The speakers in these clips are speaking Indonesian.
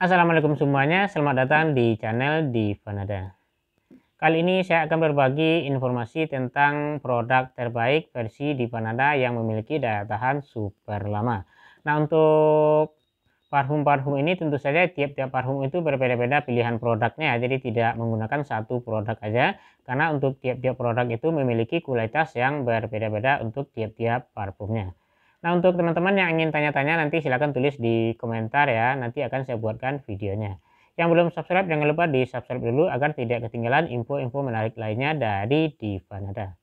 Assalamualaikum semuanya, selamat datang di channel di Kali ini saya akan berbagi informasi tentang produk terbaik versi di yang memiliki daya tahan super lama. Nah untuk parfum-parfum ini tentu saja tiap-tiap parfum itu berbeda-beda pilihan produknya jadi tidak menggunakan satu produk aja karena untuk tiap-tiap produk itu memiliki kualitas yang berbeda-beda untuk tiap-tiap parfumnya. Nah untuk teman-teman yang ingin tanya-tanya nanti silahkan tulis di komentar ya. Nanti akan saya buatkan videonya. Yang belum subscribe jangan lupa di subscribe dulu agar tidak ketinggalan info-info menarik lainnya dari Divanada.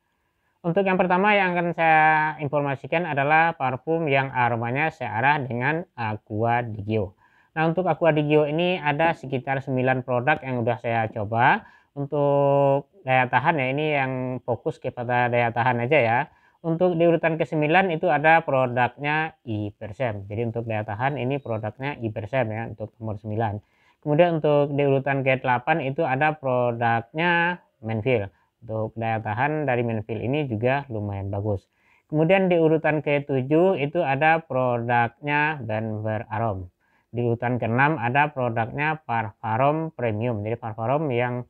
Untuk yang pertama yang akan saya informasikan adalah parfum yang aromanya searah dengan Aqua Digio. Nah untuk Aqua Digio ini ada sekitar 9 produk yang sudah saya coba. Untuk daya tahan ya ini yang fokus kepada daya tahan aja ya. Untuk di urutan ke-9 itu ada produknya Ibersem. Jadi untuk daya tahan ini produknya Ibersem ya untuk nomor 9. Kemudian untuk di urutan ke-8 itu ada produknya Menfil. Untuk daya tahan dari Menfil ini juga lumayan bagus. Kemudian di urutan ke-7 itu ada produknya Benver Arom. Di urutan ke-6 ada produknya Parfarom Premium. Jadi Parfarom yang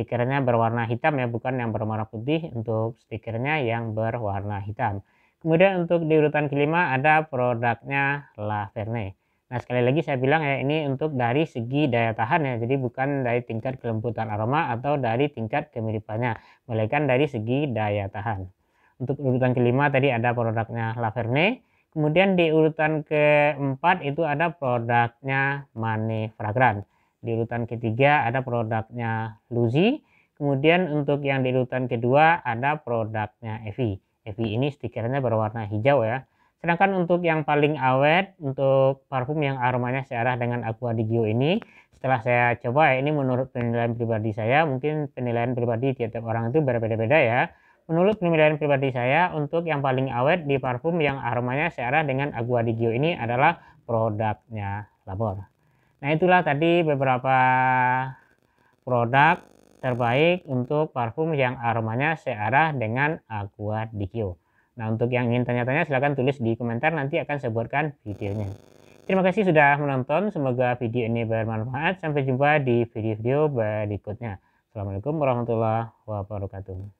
stikernya berwarna hitam ya bukan yang berwarna putih untuk stikernya yang berwarna hitam kemudian untuk di urutan kelima ada produknya La Verne nah sekali lagi saya bilang ya ini untuk dari segi daya tahan ya jadi bukan dari tingkat kelembutan aroma atau dari tingkat kemiripannya melainkan dari segi daya tahan untuk urutan kelima tadi ada produknya La Verne Kemudian di urutan keempat itu ada produknya Mane Fragrant. Di urutan ketiga ada produknya Luzi. Kemudian untuk yang di urutan kedua ada produknya Evi. Evi ini stikernya berwarna hijau ya. Sedangkan untuk yang paling awet, untuk parfum yang aromanya searah dengan Aqua di Gio ini, setelah saya coba ya, ini menurut penilaian pribadi saya, mungkin penilaian pribadi tiap orang itu berbeda-beda ya. Menurut penilaian pribadi saya, untuk yang paling awet di parfum yang aromanya searah dengan Aqua di Gio ini adalah produknya Labor. Nah itulah tadi beberapa produk terbaik untuk parfum yang aromanya searah dengan Aqua Dikyo. Nah untuk yang ingin tanya-tanya silahkan tulis di komentar nanti akan saya buatkan videonya. Terima kasih sudah menonton, semoga video ini bermanfaat. Sampai jumpa di video-video berikutnya. Assalamualaikum warahmatullahi wabarakatuh.